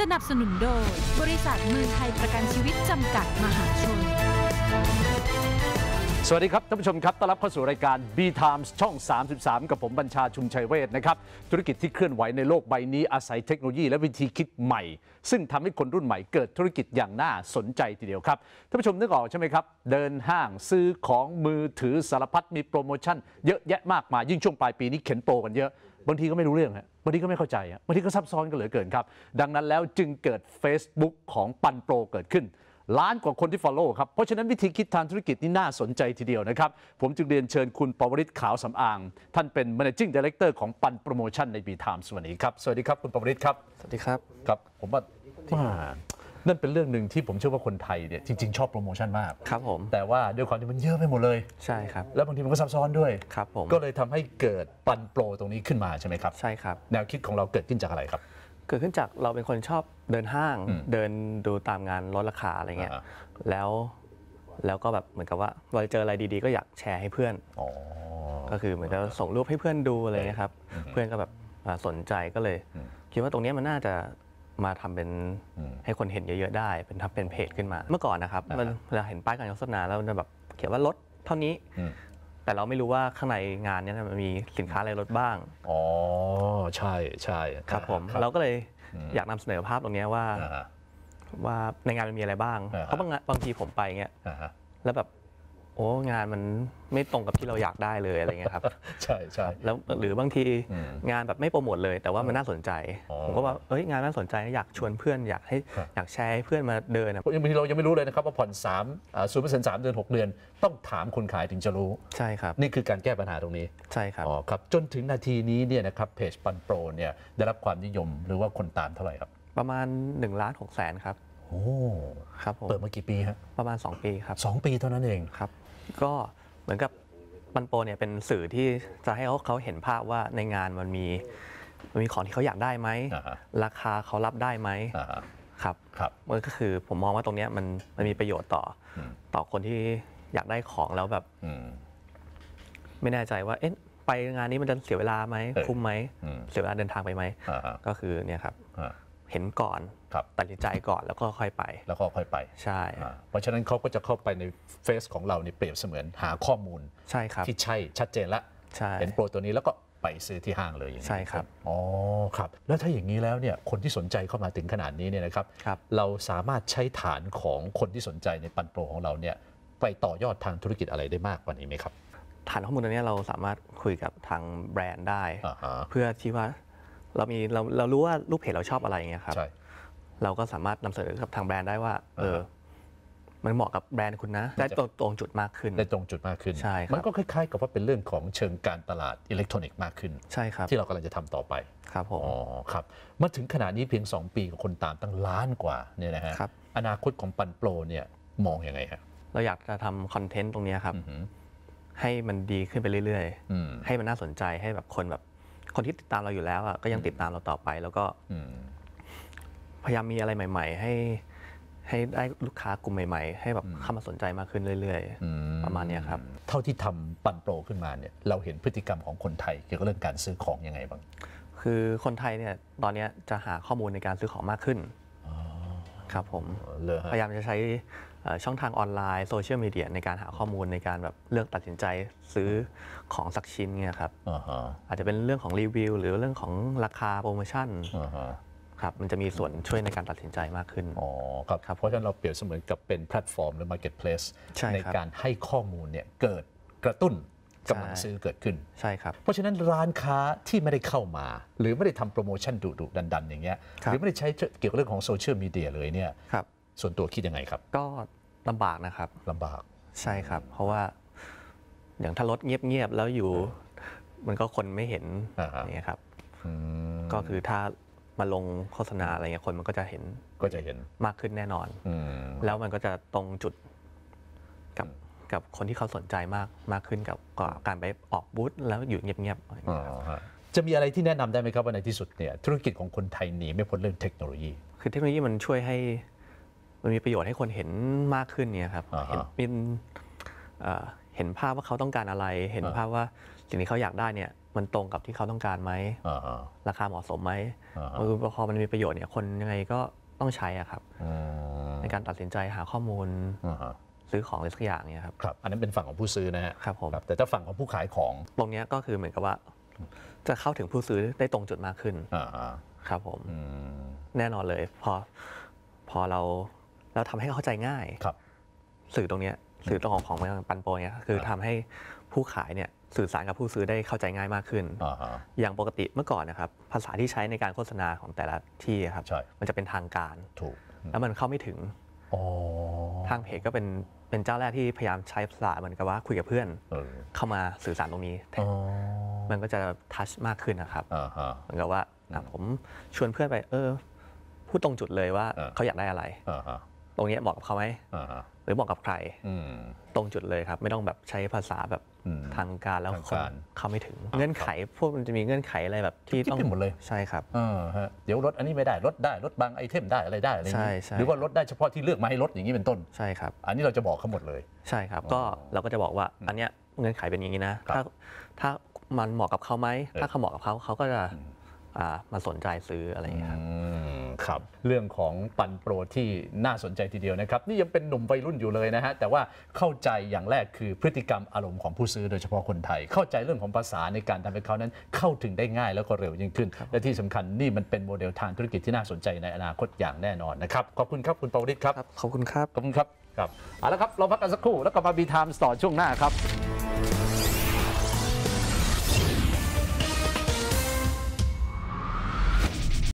สนับสนุนโดยบริษัทมือไทยประกันชีวิตจำกัดมหาชนสวัสดีครับท่านผู้ชมครับต้อนรับเข้าสู่รายการ B Times ช่อง 33 กับผมบัญชาชุมชัยเวทนะครับธุรกิจที่เคลื่อนไหวในโลกใบนี้ อาศัยเทคโนโลยีและวิธีคิดใหม่ ซึ่งทำให้คนรุ่นใหม่เกิดธุรกิจอย่างน่าสนใจทีเดียวครับท่านผู้ชมนึกออกใช่ไหมครับ เดินห้างซื้อของมือถือสารพัดมีโปรโมชั่นเยอะแยะมากมายยิ่งช่วงปลายปีนี้เข็นโปรกันเยอะ บางทีก็ไม่รู้เรื่องฮะบางทีก็ไม่เข้าใจฮะบางทีก็ซับซ้อนกันเหลือเกินครับดังนั้นแล้วจึงเกิด Facebook ของปันโปรเกิดขึ้นล้านกว่าคนที่ follow ครับ เพราะฉะนั้นวิธีคิดทางธุรกิจนี่น่าสนใจทีเดียวนะครับ ผมจึงเรียนเชิญคุณปวริศขาวสำอาง ท่านเป็น managing director ของปันโปรโมชั่นในบีไทม์สวัสดีครับ สวัสดีครับคุณปวริศครับ สวัสดีครับ ครับ ผมว่า นั่นเป็นเรื่องหนึ่งที่ผมเชื่อว่าคนไทยเนี่ยจริงๆ ชอบโปรโมชั่นมากครับผมแต่ว่าด้วยความที่มันเยอะไปหมดเลย ใช่ครับ แล้วบางทีมันก็ซับซ้อนด้วยครับผมก็เลยทำให้เกิดปันโปรตรงนี้ขึ้นมาใช่ไหมครับใช่ครับแนวคิดของเราเกิดขึ้นจากอะไรครับเกิดขึ้นจากเราเป็นคนชอบเดินห้างเดินดูตามงานลดราคาอะไรเงี้ยแล้วแล้วก็แบบเหมือนกับว่าเราเจออะไรดี ๆ ก็อยากแชร์ให้เพื่อนก็คือเหมือนจะส่งรูปให้เพื่อนดูอะไรนะครับ เพื่อนก็แบบสนใจก็เลยคิดว่าตรงนี้มันน่าจะมาทำเป็นให้คนเห็นเยอะๆได้เป็นทำเป็นเพจขึ้นมา เมื่อก่อนนะครับเวลาเห็นป้ายการโฆษณาแล้วมันแบบเขียนว่าลดเท่านี้แต่เราไม่รู้ว่าข้างในงานนี้มันมีสินค้าอะไรลดบ้าง อ๋อ ใช่ ใช่ ครับผม เราก็เลยอยากนำเสนอภาพตรงนี้ว่า ว่าในงานมันมีอะไรบ้างเพราะบางบางทีผมไปเงี้ยแล้วแบบโอ้งานมันไม่ตรงกับที่เราอยากได้เลยอะไรเงี้ยครับใช่ใช่แล้วหรือบางทีงานแบบไม่โปรโมทเลย แต่ว่ามันน่าสนใจ ผมก็ว่าเอ้ยงานน่าสนใจอยากชวนเพื่อนอยากให้อยากแชร์ให้เพื่อนมาเดินอะบางทีเรายังไม่รู้เลยนะครับว่าผ่อนสมศูนย์เปอร์เซ็นต์สามเดือนหกเดือน ต้องถามคนขายถึงจะรู้ใช่ครับ นี่คือการแก้ปัญหาตรงนี้ใช่ครับอ๋อครับจนถึงนาทีนี้เนี่ยนะครับเพจปันโปรเนี่ยได้รับความนิยมหรือว่าคนตามเท่าไหร่ครับ ประมาณ1ล้านหกแสนครับโอ้ครับผมเปิดมากี่ปีครับประมาณ 2 ปีครับสองปีเท่านั้นเองครับก็เหมือนกับมันโปเนี่ยเป็นสื่อที่จะให้เขาเขาเห็นภาพว่าในงานมันมี มันมีของที่เขาอยากได้ไหมราคาเขารับได้ไหมครับ ครับมันก็คือผมมองว่าตรงนี้มันมันมีประโยชน์ต่อต่อคนที่อยากได้ของแล้วแบบไม่แน่ใจว่า เอ๊ะไปงานนี้มันจะเสียเวลาไหมคุ้มไหมเสียเวลาเดินทางไปไหมก็คือเนี่ยครับเห็นก่อนครับตัดสินใจก่อนแล้วก็ค่อยไปแล้วก็ค่อยไปใช่ เพราะฉะนั้นเขาก็จะเข้าไปในเฟซของเราในเปรียบเสมือนหาข้อมูลใช่ครับ ที่ใช่ชัดเจนละเห็นโปรตัวนี้แล้วก็ไปซื้อที่ห้างเลยอย่างนี้ใช่ครับอ๋อครับแล้วถ้าอย่างนี้แล้วเนี่ยคนที่สนใจเข้ามาถึงขนาดนี้เนี่ยนะครับครับเราสามารถใช้ฐานของคนที่สนใจในปันโปรของเราเนี่ยไปต่อยอดทางธุรกิจอะไรได้มากกว่านี้ไหมครับฐานข้อมูลตรงนี้เราสามารถคุยกับทางแบรนด์ได้ เพื่อที่ว่าเรามีเราเรารู้ว่าลูกเพจเราชอบอะไรอย่างเงี้ยครับใช่เราก็สามารถนำเสนอกับทางแบรนด์ได้ว่า เออ มันเหมาะกับแบรนด์คุณนะได้ตรงตรงจุดมากขึ้นได้ตรงจุดมากขึ้นใช่ มันก็คล้ายๆ กับว่าเป็นเรื่องของเชิงการตลาดอิเล็กทรอนิกส์มากขึ้น ใช่ครับ ที่เรากำลังจะทำต่อไปครับผมอ๋อครับมาถึงขนาดนี้เพียง 2 ปีกับคนตามตั้งล้านกว่าเนี่ยนะฮะครับอนาคตของปันโปรเนี่ยมองอยังไงฮะเราอยากจะทำคอนเทนต์ตรงเนี้ยครับให้มันดีขึ้นไปเรื่อยๆให้มันน่าสนใจให้แบบคนแบบคนที่ติดตามเราอยู่แล้วอะก็ยังติดตามเราต่อไป แล้วก็พยายามมีอะไรใหม่ ๆ ให้ ให้ได้ลูกค้ากลุ่มใหม่ๆ ให้แบบเข้ามาสนใจมากขึ้นเรื่อยๆประมาณนี้ครับเท่าที่ทำปั่นโปรขึ้นมาเนี่ยเราเห็นพฤติกรรมของคนไทย เกี่ยวกับเรื่องการซื้อของยังไงบ้างคือคนไทยเนี่ย ตอนนี้จะหาข้อมูลในการซื้อของมากขึ้นครับ ผมพยายามจะใช้ช่องทางออนไลน์โซเชียลมีเดียในการหาข้อมูลในการแบบเลือกตัดสินใจซื้อของสักชิ้นเงี้ยครับอ h อาจจะเป็นเรื่องของรีวิวหรือเรื่องของราคาโปรโมชั่นครับมันจะมีส่วนช่วยในการตัดสินใจมากขึ้นอ๋อครับครับเพราะฉะนั้นเราเปรียบเสมือนกับเป็นแพลตฟอร์มหรือมาร์เก็ตเพลสในการให้ข้อมูลเนี่ยเกิดกระตุ้นกำลังซื้อเกิดขึ้นใช่ครับ เพราะฉะนั้นร้านค้าที่ไม่ได้เข้ามา หรือไม่ได้ทำโปรโมชั่นดุดุดัน ๆ อย่างเงี้ยหรือไม่ได้ใช้เกี่ยวกับเรื่องของโซเชียลมีเดียเลยเนี่ยส่วนตัวคิดยังไงครับก็ลำบากนะครับ ลำบาก ใช่ครับ เพราะว่าอย่างถ้ารถเงียบๆแล้วอยู่มันก็คนไม่เห็นอย่างี้ครับ ก็คือถ้ามาลงโฆษณาอะไรเงี้ยคนมันก็จะเห็น ก็จะเห็น มากขึ้นแน่นอนอแล้วมันก็จะตรงจุดกับกับคนที่เขาสนใจมาก มากขึ้นกับการไปออกบูธแล้วอยู่เงียบๆจะมีอะไรที่แนะนำได้ไหมครับว่าในที่สุดเนี่ย ธุรกิจของคนไทยหนีไม่พ้นเรื่องเทคโนโลยี คือเทคโนโลยีมันช่วยให้มันมีประโยชน์ให้คนเห็นมากขึ้นเนี่ยครับเห็นเป็นเห็นภาพว่าเขาต้องการอะไร เห็นภาพว่าสิ่งที่เขาอยากได้เนี่ย มันตรงกับที่เขาต้องการไหมราคาเหมาะสมไหมพอมันมีประโยชน์เนี่ยคนยังไงก็ต้องใช้อ่ะครับในการตัดสินใจหาข้อมูล ซื้อของอะไรสักอย่างเนี่ยครับครับอันนั้นเป็นฝั่งของผู้ซื้อนะับครับแต่ถ้าฝั่งของผู้ขายของตรงนี้ก็คือเหมือนกับว่าจะเข้าถึงผู้ซื้อได้ตรงจุดมากขึ้นครับผมแน่นอนเลย พอพอเราแล้วทำให้เข้าใจง่ายครับ สื่อตรงนี้สื่อตรงของของปันโปเนี่ยคือทำให้ผู้ขายเนี่ยสื่อสารกับผู้ซื้อได้เข้าใจง่ายมากขึ้นอย่างปกติเมื่อก่อนนะครับ ภาษาที่ใช้ในการโฆษณาของแต่ละที่ครับ มันจะเป็นทางการถูก แล้วมันเข้าไม่ถึงทางเพจก็เป็นเป็นเจ้าแรกที่พยายามใช้ภาษาเหมือนกับว่า คุยกับเพื่อนเข้ามาสื่อสารตรงนี้มันก็จะทัชมากขึ้นนะครับเหมือนกับว่าผมชวนเพื่อนไปเออพูดตรงจุดเลยว่าเขาอยากได้อะไรรงนี้เหมาะกับเขาไหมหรือเหมาะกับใครตรงจุดเลยครับ ไม่ต้องแบบใช้ภาษาแบบทางการแล้วคนเข้าไม่ถึง เงื่อนไข พวกมันจะมีเงื่อนไขอะไรแบบที่ต้องหมดเลยใช่ครับ เดี๋ยวลดอันนี้ไม่ได้ลดได้ลดบางไอเทมได้อะไรได้อะไรนี้หรือว่าลดได้เฉพาะที่เลือก มาให้ลดอย่างนี้เป็นต้นใช่ครับ อันนี้เราจะบอกเขาหมดเลยใช่ครับ ก็เราก็จะบอกว่าอันเนี้ยเงื่อนไขเป็นอย่างนี้นะ ถ้า ถ้ามันเหมาะกับเขาไหมถ้าเขาเหมาะกับเขาเขาก็จะมาสนใจซื้ออะไรอย่างเงี้ยครับ เรื่องของปันโปรที่น่าสนใจทีเดียวนะครับ นี่ยังเป็นหนุ่มวัยรุ่นอยู่เลยนะฮะแต่ว่าเข้าใจอย่างแรกคือพฤติกรรมอารมณ์ของผู้ซื้อ โดยเฉพาะคนไทย เข้าใจเรื่องของภาษาในการทำให้เขานั้นเข้าถึงได้ง่ายแล้วก็เร็วยิ่งขึ้น และที่สำคัญนี่มันเป็นโมเดลทางธุรกิจที่น่าสนใจในอนาคตอย่างแน่นอนนะครับขอบคุณครับคุณปวริศครับขอบคุณครับขอบคุณครับครับเอาละครับเราพักกันสักครู่แล้วก็มาบีไทม์ต่อช่วงหน้าครับ